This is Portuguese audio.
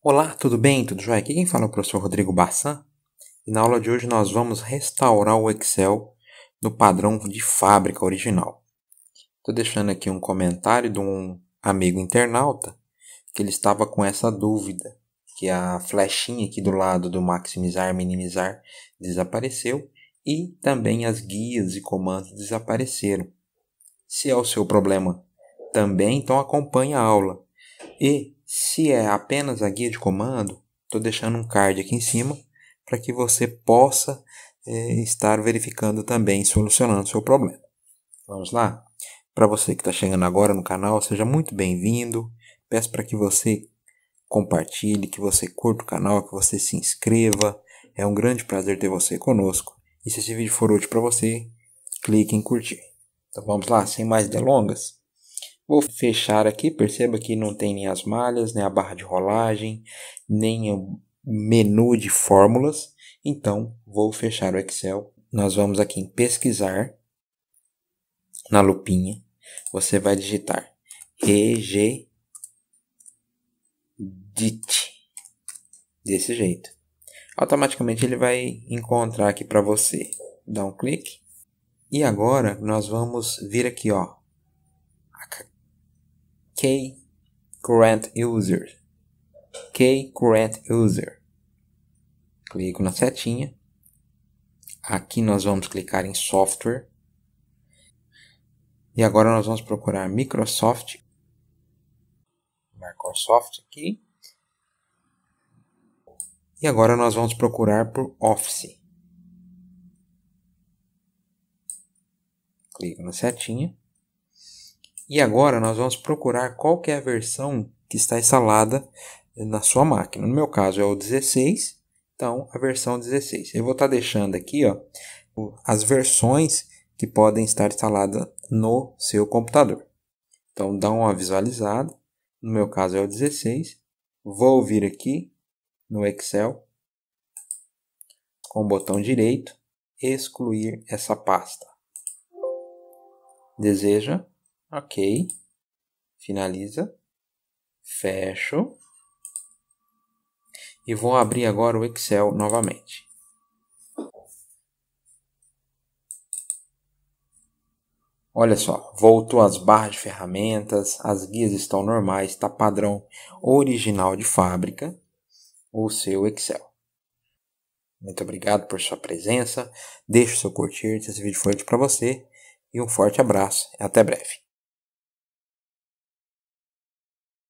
Olá, tudo bem? Tudo jóia? Aqui quem fala é o professor Rodrigo Bassan. e na aula de hoje nós vamos restaurar o Excel no padrão de fábrica original. Estou deixando aqui um comentário de um amigo internauta que ele estava com essa dúvida, que a flechinha aqui do lado do maximizar, minimizar desapareceu e também as guias e comandos desapareceram. Se é o seu problema também, então acompanhe a aula. E se é apenas a guia de comando, estou deixando um card aqui em cima para que você possa é, estar verificando também, solucionando seu problema. Vamos lá? Para você que está chegando agora no canal, seja muito bem-vindo. Peço para que você compartilhe, que você curta o canal, que você se inscreva. É um grande prazer ter você conosco. E se esse vídeo for útil para você, clique em curtir. Então vamos lá, sem mais delongas. Vou fechar aqui, perceba que não tem nem as malhas, nem a barra de rolagem, nem o menu de fórmulas. Então, vou fechar o Excel. Nós vamos aqui em pesquisar, na lupinha, você vai digitar regedit, desse jeito. Automaticamente ele vai encontrar aqui para você. Dá um clique. E agora, nós vamos vir aqui, ó, Key Current User. Key Current User. Clico na setinha. Aqui nós vamos clicar em Software. E agora nós vamos procurar Microsoft. Microsoft aqui. E agora nós vamos procurar por Office. Clico na setinha. E agora nós vamos procurar qual que é a versão que está instalada na sua máquina. No meu caso é o 16, então a versão 16. Eu vou estar tá deixando aqui ó, as versões que podem estar instaladas no seu computador. Então dá uma visualizada, no meu caso é o 16. Vou vir aqui no Excel com o botão direito, excluir essa pasta. Deseja Ok. Finaliza. Fecho. E vou abrir agora o Excel novamente. Olha só, voltou as barras de ferramentas, as guias estão normais, está padrão original de fábrica, o seu Excel. Muito obrigado por sua presença, deixe o seu curtir se esse vídeo foi útil para você e um forte abraço, até breve.